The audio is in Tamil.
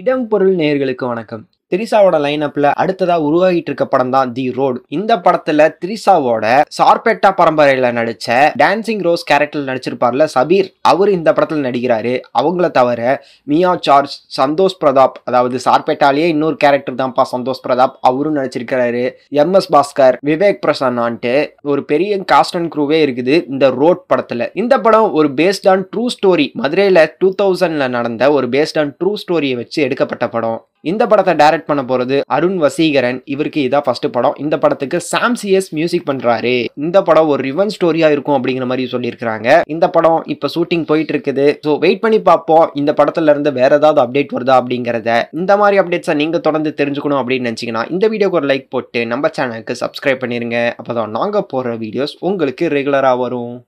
இடம் பொருள் நேர்களுக்கு வணக்கம் திரிசாவோட அப்ல அடுத்ததா உருவாகிட்டு இருக்க படம் தான் தி ரோடு இந்த படத்துல திரிசாவோட சார்பேட்டா பரம்பரையில நடிச்ச டான்சிங் ரோஸ் கேரக்டர் நடிச்சிருப்பார்ல சபீர் அவர் இந்த படத்துல நடிக்கிறாரு அவங்கள தவிர மியா சார்ஜ் சந்தோஷ் பிரதாப் அதாவது சார்பேட்டாலேயே இன்னொரு கேரக்டர் தான்ப்பா சந்தோஷ் பிரதாப் அவரும் நடிச்சிருக்கிறாரு எம் எஸ் பாஸ்கர் விவேக் பிரசன்னான்ட்டு ஒரு பெரிய காஸ்ட் அண்ட் குரூவே இருக்குது இந்த ரோட் படத்துல இந்த படம் ஒரு பேஸ்ட் ஆன் ட்ரூ ஸ்டோரி மதுரையில டூ தௌசண்ட்ல நடந்த ஒரு பேஸ்ட் ஆன் ட்ரூ ஸ்டோரியை வச்சு எடுக்கப்பட்ட படம் இந்த படத்தை டைரக்ட் பண்ண போகிறது அருண் வசீகரன் இவருக்கு இதான் ஃபர்ஸ்ட் படம் இந்த படத்துக்கு சாம்சிஎஸ் மியூசிக் பண்ணுறாரு இந்த படம் ஒரு ரிவன் ஸ்டோரியாக இருக்கும் அப்படிங்கிற மாதிரி சொல்லியிருக்கிறாங்க இந்த படம் இப்போ ஷூட்டிங் போயிட்டு இருக்குது ஸோ வெயிட் பண்ணி பார்ப்போம் இந்த படத்துல இருந்து வேற ஏதாவது அப்டேட் வருதா அப்படிங்கிறத இந்த மாதிரி அப்டேட்ஸை நீங்கள் தொடர்ந்து தெரிஞ்சுக்கணும் அப்படின்னு நினச்சிங்கன்னா இந்த வீடியோக்கு ஒரு லைக் போட்டு நம்ம சேனலுக்கு சப்ஸ்கிரைப் பண்ணிருங்க அப்போ தான் நாங்கள் போடுற வீடியோஸ் உங்களுக்கு ரெகுலராக வரும்